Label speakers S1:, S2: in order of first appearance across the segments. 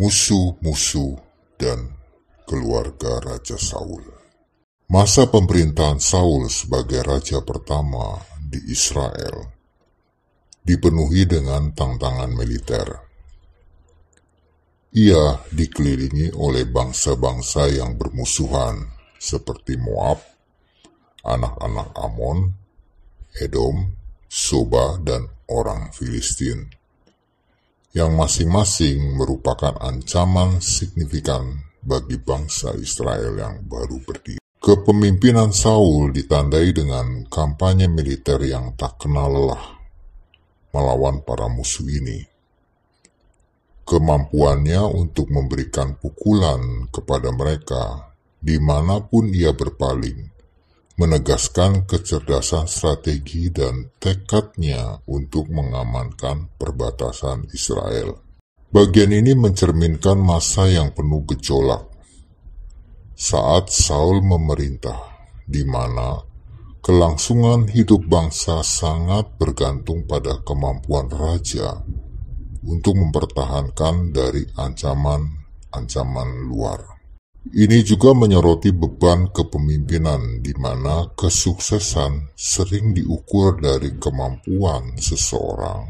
S1: Musuh-musuh dan keluarga Raja Saul. Masa pemerintahan Saul sebagai raja pertama di Israel dipenuhi dengan tantangan militer ia dikelilingi oleh bangsa-bangsa yang bermusuhan seperti Moab, anak-anak Amon, Edom, Soba, dan orang Filistin, yang masing-masing merupakan ancaman signifikan bagi bangsa Israel yang baru berdiri. Kepemimpinan Saul ditandai dengan kampanye militer yang tak kenal lelah melawan para musuh ini kemampuannya untuk memberikan pukulan kepada mereka dimanapun ia berpaling, menegaskan kecerdasan strategi dan tekadnya untuk mengamankan perbatasan Israel. Bagian ini mencerminkan masa yang penuh gejolak saat Saul memerintah, di mana kelangsungan hidup bangsa sangat bergantung pada kemampuan raja untuk mempertahankan dari ancaman-ancaman luar. Ini juga menyoroti beban kepemimpinan, di mana kesuksesan sering diukur dari kemampuan seseorang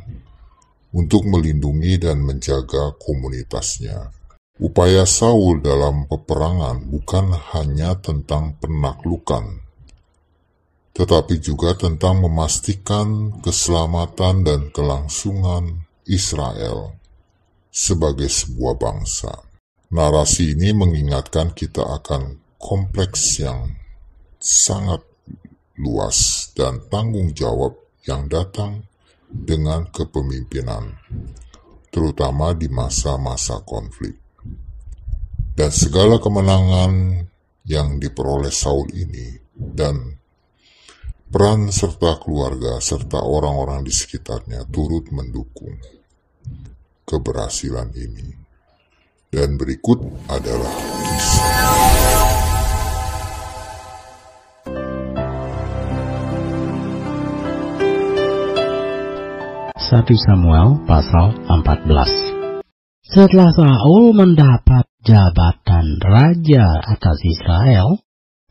S1: untuk melindungi dan menjaga komunitasnya. Upaya Saul dalam peperangan bukan hanya tentang penaklukan, tetapi juga tentang memastikan keselamatan dan kelangsungan Israel sebagai sebuah bangsa. Narasi ini mengingatkan kita akan kompleks yang sangat luas dan tanggung jawab yang datang dengan kepemimpinan, terutama di masa-masa konflik. Dan segala kemenangan yang diperoleh Saul ini dan Peran serta keluarga serta orang-orang di sekitarnya turut mendukung keberhasilan ini. Dan berikut adalah kisah.
S2: Satu Samuel pasal 14 Setelah Saul mendapat jabatan raja atas Israel,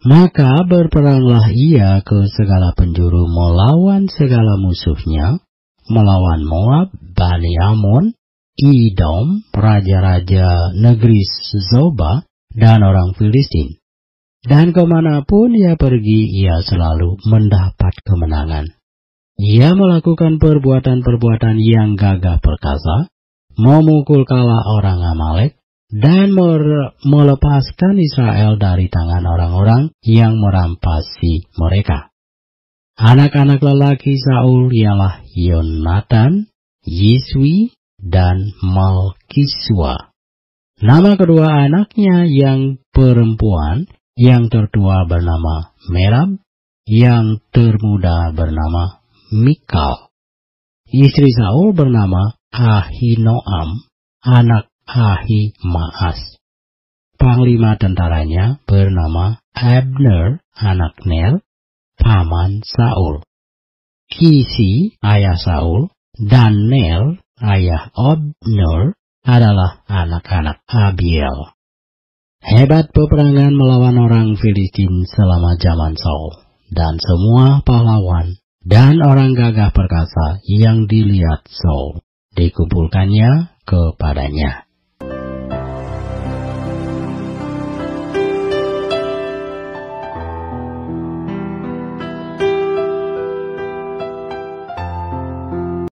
S2: maka berperanglah ia ke segala penjuru melawan segala musuhnya, melawan Moab, Bani Amon, Idom, raja-raja negeri Zoba, dan orang Filistin. Dan kemanapun ia pergi, ia selalu mendapat kemenangan. Ia melakukan perbuatan-perbuatan yang gagah perkasa, memukul kalah orang Amalek, dan melepaskan Israel dari tangan orang-orang yang merampasi mereka. Anak-anak lelaki Saul ialah Yonatan, Yiswi, dan Malkiswa. Nama kedua anaknya yang perempuan, yang tertua bernama Merab, yang termuda bernama Mikal. Istri Saul bernama Ahinoam, anak Ahi Maas. Panglima tentaranya bernama Abner, anak Ner, paman Saul. Kisi, ayah Saul, dan Nel, ayah Obner, adalah anak-anak Abiel. Hebat peperangan melawan orang Filistin selama zaman Saul, dan semua pahlawan dan orang gagah perkasa yang dilihat Saul dikumpulkannya kepadanya.